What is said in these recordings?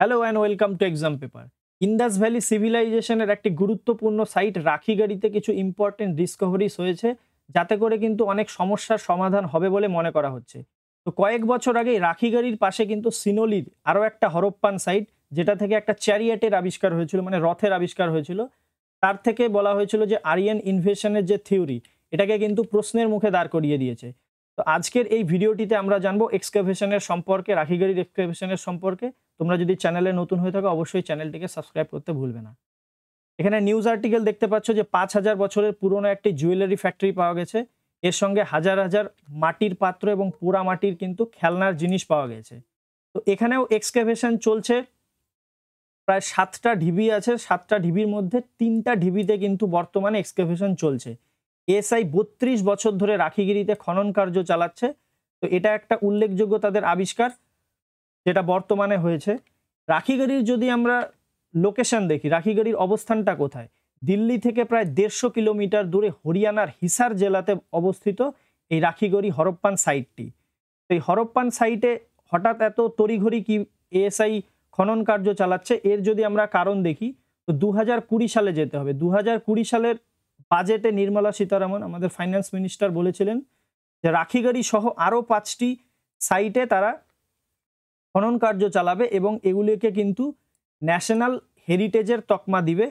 hello and welcome to exam paper Indus Valley সিভিলাইজেশনের একটি গুরুত্বপূর্ণ সাইট রাখিগাড়িতে কিছু ইম্পর্টেন্ট ডিসকভারিস হয়েছে যাতে করে কিন্তু অনেক সমস্যার সমাধান হবে বলে মনে করা হচ্ছে তো কয়েক বছর আগে রাখিগাড়ির পাশে কিন্তু সিনোলির আরও একটা হরপ্পান সাইট যেটা থেকে একটা চ্যারিয়েটের আবিষ্কার হয়েছিল মানে রথের আবিষ্কার হয়েছিল তার থেকে বলা হয়েছিল যে আরিয়ান ইনভেশনের যে থিওরি এটাকে কিন্তু প্রশ্নের মুখে দাঁড় করিয়ে দিয়েছে তো আজকের এই ভিডিওটিতে আমরা জানবো এক্সকাভেশনের সম্পর্কে রাখিগাড়ির এক্সকাভেশনের সম্পর্কে তোমরা যদি চ্যানেলে নতুন হয়ে থাকো অবশ্যই চ্যানেলটিকে সাবস্ক্রাইব করতে ভুলবে না এখানে নিউজ আর্টিকেল দেখতে পাচ্ছ যে পাঁচ হাজার বছরের পুরনো একটি জুয়েলারি ফ্যাক্টরি পাওয়া গেছে এর সঙ্গে হাজার হাজার মাটির পাত্র এবং পোড়া মাটির কিন্তু খেলনার জিনিস পাওয়া গেছে তো এখানেও এক্সকাভেশন চলছে প্রায় সাতটা ঢিবি আছে সাতটা ঢিবির মধ্যে তিনটা ঢিবিতে কিন্তু বর্তমানে এক্সকাভেশন চলছে এসআই বত্রিশ বছর ধরে রাখিগিরিতে খনন কার্য চালাচ্ছে তো এটা একটা উল্লেখযোগ্য তাদের আবিষ্কার যেটা বর্তমানে হয়েছে রাখিগড়ির যদি আমরা লোকেশন দেখি রাখিগাড়ির অবস্থানটা কোথায় দিল্লি থেকে প্রায় দেড়শো কিলোমিটার দূরে হরিয়ানার হিসার জেলাতে অবস্থিত এই রাখিগড়ি হরপ্পান সাইটটি তো এই হরপ্পান সাইটে হঠাৎ এত তড়িঘড়ি কি এএসআই খনন কার্য চালাচ্ছে এর যদি আমরা কারণ দেখি তো দু সালে যেতে হবে দু সালের বাজেটে নির্মলা সীতারামন আমাদের ফাইন্যান্স মিনিস্টার বলেছিলেন যে রাখিগাড়ি সহ আরও পাঁচটি সাইটে তারা খনন কার্য চালাবে এবং এগুলিকে কিন্তু ন্যাশনাল হেরিটেজের তকমা দিবে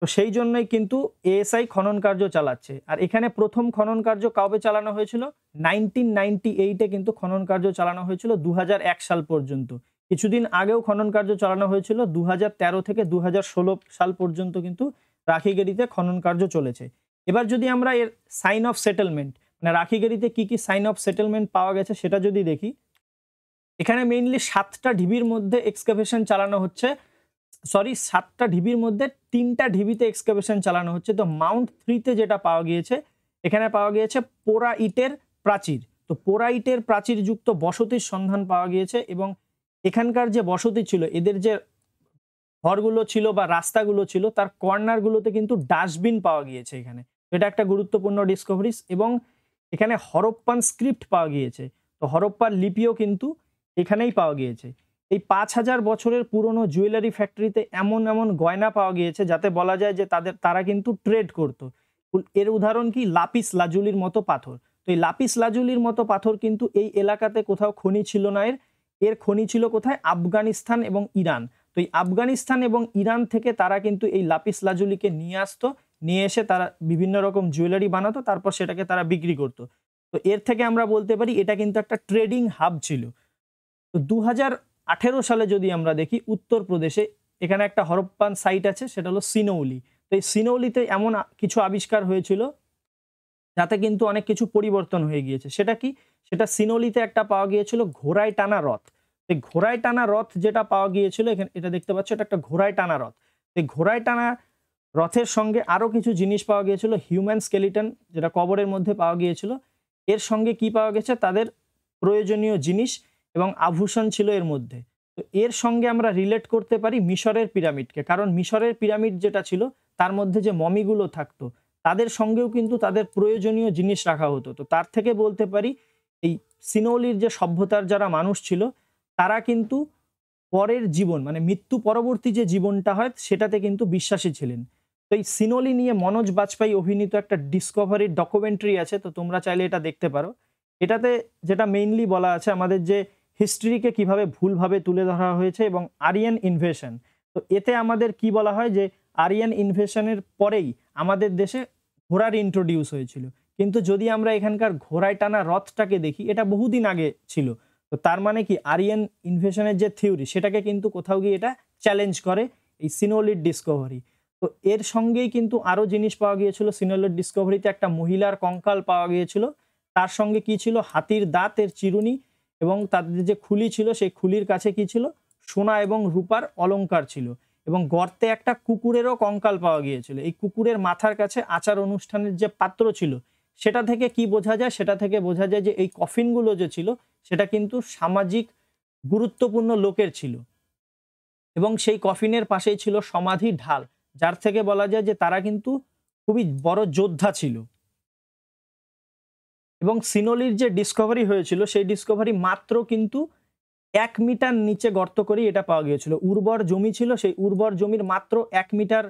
তো সেই জন্যই কিন্তু এএসআই খনন কার্য চালাচ্ছে আর এখানে প্রথম খনন কার্য কাবে চালানো হয়েছিল নাইনটিন নাইনটি এইটে কিন্তু খনন কার্য চালানো হয়েছিল দু সাল পর্যন্ত কিছুদিন আগেও খনন কার্য চালানো হয়েছিল দু থেকে দু সাল পর্যন্ত কিন্তু রাখিগেরিতে খনন কার্য চলেছে এবার যদি আমরা এর সাইন অফ সেটেলমেন্ট মানে রাখিগেরিতে কি কি সাইন অফ সেটেলমেন্ট পাওয়া গেছে সেটা যদি দেখি এখানে মেইনলি সাতটা ঢিবির মধ্যে এক্সকাভেশন চালানো হচ্ছে সরি সাতটা ঢিবির মধ্যে তিনটা ঢিবিতে এক্সকাভেশন চালানো হচ্ছে তো মাউন্ট থ্রিতে যেটা পাওয়া গিয়েছে এখানে পাওয়া গিয়েছে পোড়া ইটের প্রাচীর তো পোড়া ইটের প্রাচীরযুক্ত বসতির সন্ধান পাওয়া গিয়েছে এবং এখানকার যে বসতি ছিল এদের যে ঘরগুলো ছিল বা রাস্তাগুলো ছিল তার কর্নারগুলোতে কিন্তু ডাস্টবিন পাওয়া গিয়েছে এখানে এটা একটা গুরুত্বপূর্ণ ডিসকভারিস এবং এখানে হরপ্পান স্ক্রিপ্ট পাওয়া গিয়েছে তো হরপ্পার লিপিও কিন্তু এখানেই পাওয়া গিয়েছে এই পাঁচ হাজার বছরের পুরনো জুয়েলারি ফ্যাক্টরিতে এমন এমন গয়না পাওয়া গিয়েছে যাতে বলা যায় যে তাদের তারা কিন্তু ট্রেড করত এর উদাহরণ কি লাপিস লাজুলির মতো পাথর তো এই লাপিস লাজুলির মতো পাথর কিন্তু এই এলাকাতে কোথাও খনি ছিল না এর এর খনি ছিল কোথায় আফগানিস্তান এবং ইরান তো এই আফগানিস্তান এবং ইরান থেকে তারা কিন্তু এই লাপিস লাজুলিকে নিয়ে আসতো নিয়ে এসে তারা বিভিন্ন রকম জুয়েলারি বানাতো তারপর সেটাকে তারা বিক্রি করতো তো এর থেকে আমরা বলতে পারি এটা কিন্তু একটা ট্রেডিং হাব ছিল তো দু সালে যদি আমরা দেখি উত্তরপ্রদেশে এখানে একটা হরপ্পান সাইট আছে সেটা হলো সিনৌলি তো এই সিনৌলিতে এমন কিছু আবিষ্কার হয়েছিল যাতে কিন্তু অনেক কিছু পরিবর্তন হয়ে গিয়েছে সেটা কি সেটা সিনৌলিতে একটা পাওয়া গিয়েছিল ঘোড়ায় টানা রথ এই ঘোড়ায় টানা রথ যেটা পাওয়া গিয়েছিল এখানে এটা দেখতে পাচ্ছ এটা একটা ঘোড়ায় টানা রথ এই ঘোড়ায় টানা রথের সঙ্গে আরও কিছু জিনিস পাওয়া গিয়েছিল হিউম্যান স্কেলিটন যেটা কবরের মধ্যে পাওয়া গিয়েছিল এর সঙ্গে কি পাওয়া গেছে তাদের প্রয়োজনীয় জিনিস এবং আভূষণ ছিল এর মধ্যে তো এর সঙ্গে আমরা রিলেট করতে পারি মিশরের পিরামিডকে কারণ মিশরের পিরামিড যেটা ছিল তার মধ্যে যে মমিগুলো থাকতো তাদের সঙ্গেও কিন্তু তাদের প্রয়োজনীয় জিনিস রাখা হতো তো তার থেকে বলতে পারি এই সিনোলির যে সভ্যতার যারা মানুষ ছিল তারা কিন্তু পরের জীবন মানে মৃত্যু পরবর্তী যে জীবনটা হয় সেটাতে কিন্তু বিশ্বাসী ছিলেন তো এই সিনোলি নিয়ে মনোজ বাজপেয়ী অভিনীত একটা ডিসকভারি ডকুমেন্টারি আছে তো তোমরা চাইলে এটা দেখতে পারো এটাতে যেটা মেইনলি বলা আছে আমাদের যে হিস্ট্রিকে কিভাবে ভুলভাবে তুলে ধরা হয়েছে এবং আরিয়ান ইনভেশন তো এতে আমাদের কি বলা হয় যে আরিয়ান ইনভেশনের পরেই আমাদের দেশে ঘোড়ার ইন্ট্রোডিউস হয়েছিল কিন্তু যদি আমরা এখানকার ঘোড়ায় টানা রথটাকে দেখি এটা বহুদিন আগে ছিল তো তার মানে কি আরিয়ান ইনভেশনের যে থিওরি সেটাকে কিন্তু কোথাও গিয়ে এটা চ্যালেঞ্জ করে এই সিনোলিড ডিসকভারি তো এর সঙ্গেই কিন্তু আরও জিনিস পাওয়া গিয়েছিল সিনোলিড ডিসকভারিতে একটা মহিলার কঙ্কাল পাওয়া গিয়েছিল তার সঙ্গে কি ছিল হাতির দাঁতের চিরুনি এবং তাদের যে খুলি ছিল সেই খুলির কাছে কি ছিল সোনা এবং রূপার অলঙ্কার ছিল এবং গর্তে একটা কুকুরেরও কঙ্কাল পাওয়া গিয়েছিল এই কুকুরের মাথার কাছে আচার অনুষ্ঠানের যে পাত্র ছিল সেটা থেকে কি বোঝা যায় সেটা থেকে বোঝা যায় যে এই কফিনগুলো যে ছিল সেটা কিন্তু সামাজিক গুরুত্বপূর্ণ লোকের ছিল এবং সেই কফিনের পাশেই ছিল সমাধি ঢাল যার থেকে বলা যায় যে তারা কিন্তু খুবই বড় যোদ্ধা ছিল এবং সিনোলির যে ডিসকভারি হয়েছিল সেই ডিসকভারি মাত্র কিন্তু এক মিটার নিচে গর্ত করেই এটা পাওয়া গিয়েছিল উর্বর জমি ছিল সেই উর্বর জমির মাত্র এক মিটার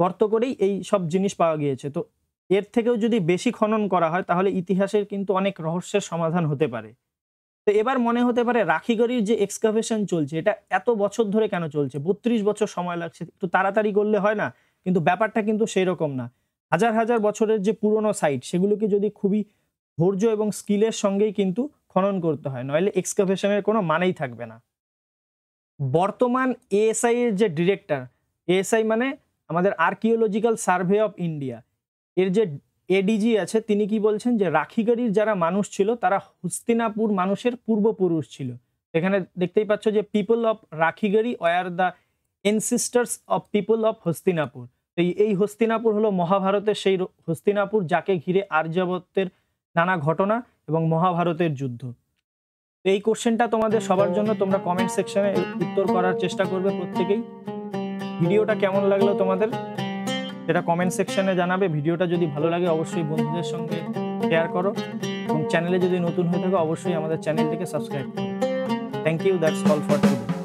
গর্ত করেই এই সব জিনিস পাওয়া গিয়েছে তো এর থেকেও যদি বেশি খনন করা হয় তাহলে ইতিহাসের কিন্তু অনেক রহস্যের সমাধান হতে পারে তো এবার মনে হতে পারে রাখিগড়ির যে এক্সকাভেশন চলছে এটা এত বছর ধরে কেন চলছে বত্রিশ বছর সময় লাগছে একটু তাড়াতাড়ি করলে হয় না কিন্তু ব্যাপারটা কিন্তু সেই রকম না হাজার হাজার বছরের যে পুরনো সাইট সেগুলোকে যদি খুবই ধৈর্য এবং স্কিলের সঙ্গেই কিন্তু খনন করতে হয় নইলে এক্সকাভেশনের কোনো মানেই থাকবে না বর্তমান এএসআই এর যে ডিরেক্টর এএসআই মানে আমাদের আর্কিওলজিক্যাল সার্ভে অফ ইন্ডিয়া এর যে এডিজি আছে তিনি কি বলছেন যে রাখিগড়ির যারা মানুষ ছিল তারা হস্তিনাপুর মানুষের পূর্বপুরুষ ছিল এখানে দেখতেই পাচ্ছ যে people of Rakhigarhi were the ancestors of people of Hastinapur এই হস্তিনাপুর হলো মহাভারতের সেই হস্তিনাপুর যাকে ঘিরে আর্যাবত্যের নানা ঘটনা এবং মহাভারতের যুদ্ধ এই কোশ্চেনটা তোমাদের সবার জন্য তোমরা কমেন্ট সেকশনে উত্তর করার চেষ্টা করবে প্রত্যেকেই ভিডিওটা কেমন লাগলো তোমাদের সেটা কমেন্ট সেকশনে জানাবে ভিডিওটা যদি ভালো লাগে অবশ্যই বন্ধুদের সঙ্গে শেয়ার করো এবং চ্যানেলে যদি নতুন হয়ে থাকো অবশ্যই আমাদের চ্যানেলটিকে সাবস্ক্রাইব করো thank you that's all for today